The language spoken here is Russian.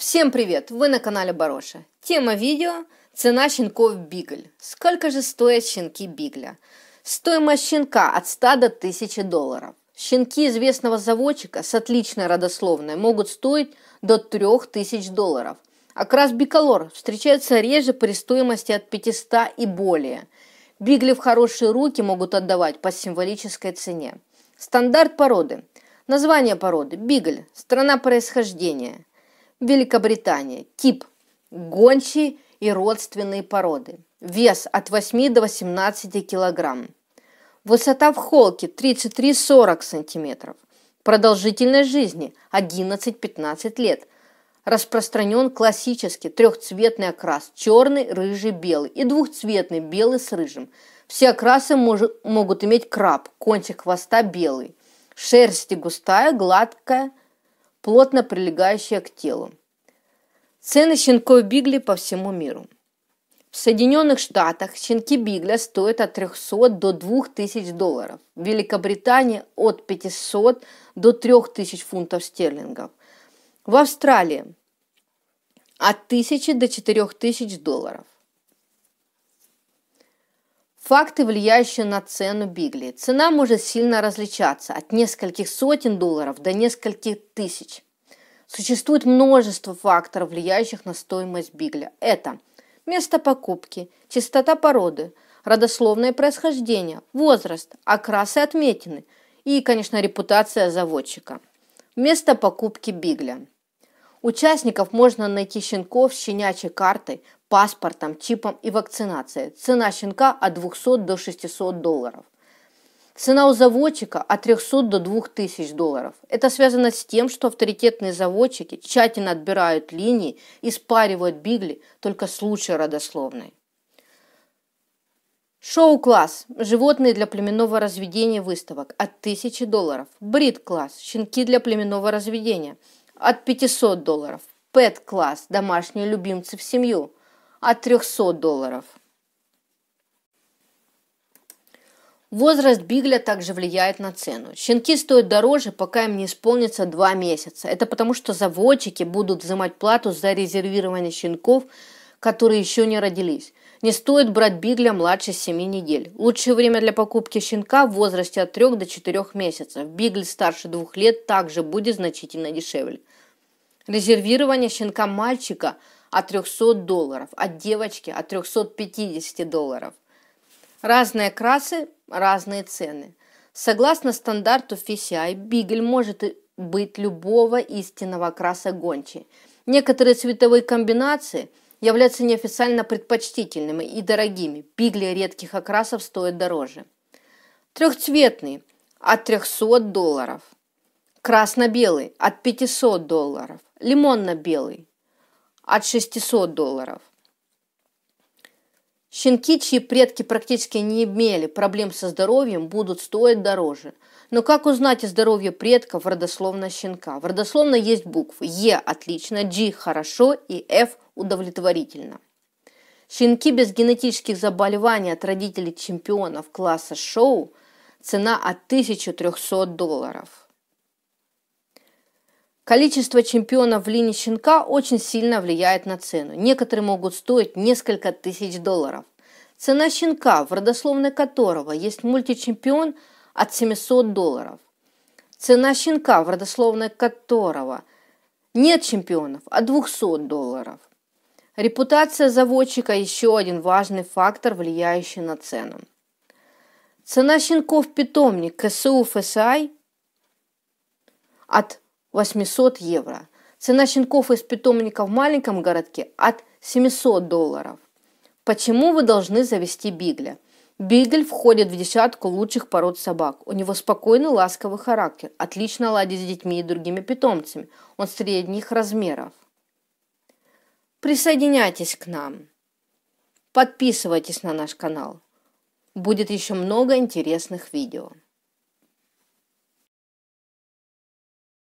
Всем привет! Вы на канале Бороша. Тема видео – цена щенков Бигль. Сколько же стоят щенки Бигля? Стоимость щенка от 100 до 1000 долларов. Щенки известного заводчика с отличной родословной могут стоить до 3000 долларов. Окрас а биколор встречается реже при стоимости от 500 и более. Бигли в хорошие руки могут отдавать по символической цене. Стандарт породы. Название породы – Бигль, страна происхождения – Великобритания. Тип – гончие и родственные породы. Вес от 8 до 18 килограмм. Высота в холке 33-40 сантиметров. Продолжительность жизни 11-15 лет. Распространен классический трехцветный окрас – черный, рыжий, белый и двухцветный – белый с рыжим. Все окрасы мож, могут иметь краб, кончик хвоста белый. Шерсть густая, гладкая, плотно прилегающая к телу. Цены щенков Бигли по всему миру. В Соединенных Штатах щенки Бигля стоят от 300 до 2000 долларов. В Великобритании от 500 до 3000 фунтов стерлингов. В Австралии от 1000 до 4000 долларов. Факты, влияющие на цену Бигли. Цена может сильно различаться от нескольких сотен долларов до нескольких тысяч. Существует множество факторов, влияющих на стоимость Бигля. Это место покупки, чистота породы, родословное происхождение, возраст, окрасы отметины и, конечно, репутация заводчика. Место покупки Бигля. Участников можно найти щенков с щенячьей картой, паспортом, чипом и вакцинацией. Цена щенка от 200 до 600 долларов. Цена у заводчика от 300 до 2000 долларов. Это связано с тем, что авторитетные заводчики тщательно отбирают линии и спаривают бигли только с лучшей родословной. Шоу-класс. Животные для племенного разведения выставок от 1000 долларов. Брид-класс. Щенки для племенного разведения от 500 долларов. Пэт-класс. Домашние любимцы в семью от 300 долларов. Возраст Бигля также влияет на цену. Щенки стоят дороже, пока им не исполнится 2 месяца. Это потому, что заводчики будут взимать плату за резервирование щенков, которые еще не родились. Не стоит брать Бигля младше 7 недель. Лучшее время для покупки щенка в возрасте от 3 до 4 месяцев. Бигль старше 2 лет также будет значительно дешевле. Резервирование щенка мальчика – от 300 долларов, от девочки от 350 долларов. Разные красы, разные цены. Согласно стандарту FCI, бигль может быть любого истинного краса гончей. Некоторые цветовые комбинации являются неофициально предпочтительными и дорогими. Бигли редких окрасов стоят дороже. Трехцветный – от 300 долларов. Красно-белый – от 500 долларов. Лимонно-белый от 600 долларов. Щенки, чьи предки практически не имели проблем со здоровьем, будут стоить дороже. Но как узнать о здоровье предков родословно щенка? В родословно есть буквы Е – отлично, G – хорошо и F – удовлетворительно. Щенки без генетических заболеваний от родителей чемпионов класса шоу – цена от 1300 долларов. Количество чемпионов в линии щенка очень сильно влияет на цену. Некоторые могут стоить несколько тысяч долларов. Цена щенка, в родословной которого есть мультичемпион, от 700 долларов. Цена щенка, в родословной которого нет чемпионов, от 200 долларов. Репутация заводчика – еще один важный фактор, влияющий на цену. Цена щенков питомник КСУ ФСИ от 800 евро. Цена щенков из питомника в маленьком городке от 700 долларов. Почему вы должны завести Бигля? Бигль входит в десятку лучших пород собак. У него спокойный, ласковый характер, отлично ладит с детьми и другими питомцами. Он средних размеров. Присоединяйтесь к нам. Подписывайтесь на наш канал. Будет еще много интересных видео.